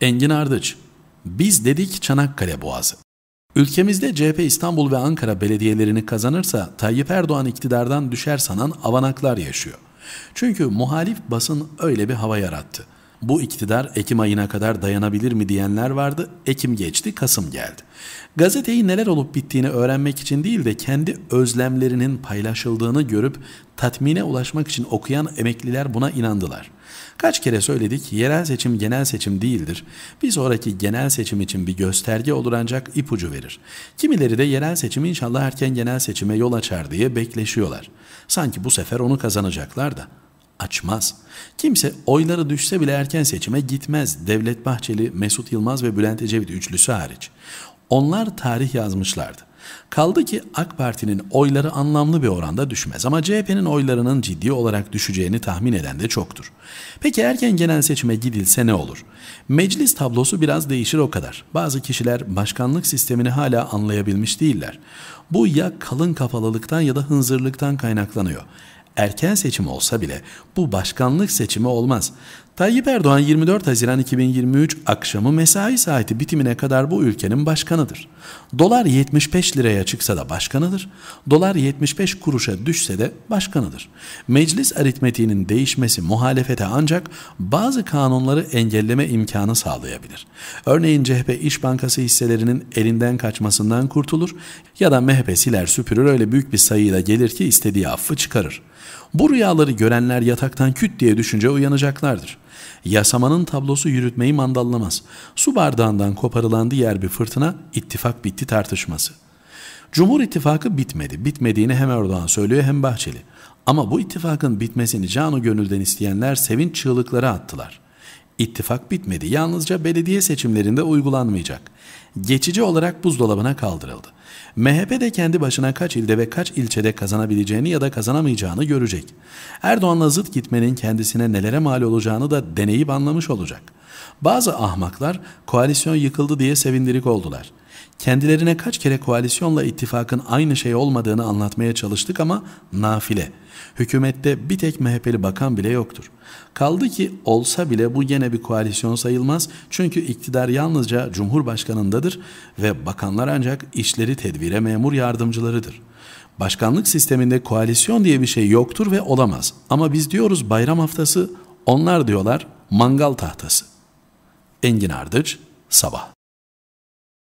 Engin Ardıç, biz dedik Çanakkale Boğazı. Ülkemizde CHP İstanbul ve Ankara belediyelerini kazanırsa Tayyip Erdoğan iktidardan düşer sanan avanaklar yaşıyor. Çünkü muhalif basın öyle bir hava yarattı. Bu iktidar Ekim ayına kadar dayanabilir mi diyenler vardı. Ekim geçti, Kasım geldi. Gazeteyi neler olup bittiğini öğrenmek için değil de kendi özlemlerinin paylaşıldığını görüp tatmine ulaşmak için okuyan emekliler buna inandılar. Kaç kere söyledik yerel seçim genel seçim değildir. Bir sonraki genel seçim için bir gösterge olur ancak ipucu verir. Kimileri de yerel seçim inşallah erken genel seçime yol açar diye bekleşiyorlar. Sanki bu sefer onu kazanacaklar da açmaz. Kimse oyları düşse bile erken seçime gitmez. Devlet Bahçeli, Mesut Yılmaz ve Bülent Ecevit üçlüsü hariç. Onlar tarih yazmışlardı. Kaldı ki AK Parti'nin oyları anlamlı bir oranda düşmez ama CHP'nin oylarının ciddi olarak düşeceğini tahmin eden de çoktur. Peki erken genel seçime gidilse ne olur? Meclis tablosu biraz değişir o kadar. Bazı kişiler başkanlık sistemini hala anlayabilmiş değiller. Bu ya kalın kafalılıktan ya da hınzırlıktan kaynaklanıyor. Erken seçim olsa bile bu başkanlık seçimi olmaz. Tayyip Erdoğan 24 Haziran 2023 akşamı mesai saati bitimine kadar bu ülkenin başkanıdır. Dolar 75 liraya çıksa da başkanıdır. Dolar 75 kuruşa düşse de başkanıdır. Meclis aritmetiğinin değişmesi muhalefete ancak bazı kanunları engelleme imkanı sağlayabilir. Örneğin CHP İş Bankası hisselerinin elinden kaçmasından kurtulur ya da MHP siler süpürür öyle büyük bir sayıyla gelir ki istediği affı çıkarır. Bu rüyaları görenler yataktan küt diye düşünce uyanacaklardır. Yasamanın tablosu yürütmeyi mandallamaz. Su bardağından koparılan yer bir fırtına ittifak bitti tartışması. Cumhur İttifakı bitmedi. Bitmediğini hem Erdoğan söylüyor hem Bahçeli. Ama bu ittifakın bitmesini canı gönülden isteyenler sevinç çığlıkları attılar.'' İttifak bitmedi. Yalnızca belediye seçimlerinde uygulanmayacak. Geçici olarak buzdolabına kaldırıldı. MHP de kendi başına kaç ilde ve kaç ilçede kazanabileceğini ya da kazanamayacağını görecek. Erdoğan'la zıt gitmenin kendisine nelere mal olacağını da deneyip anlamış olacak. Bazı ahmaklar koalisyon yıkıldı diye sevindirik oldular.'' Kendilerine kaç kere koalisyonla ittifakın aynı şey olmadığını anlatmaya çalıştık ama nafile. Hükümette bir tek MHP'li bakan bile yoktur. Kaldı ki olsa bile bu gene bir koalisyon sayılmaz çünkü iktidar yalnızca Cumhurbaşkanındadır ve bakanlar ancak işleri tedbire memur yardımcılarıdır. Başkanlık sisteminde koalisyon diye bir şey yoktur ve olamaz. Ama biz diyoruz bayram haftası, onlar diyorlar mangal tahtası. Engin Ardıç, Sabah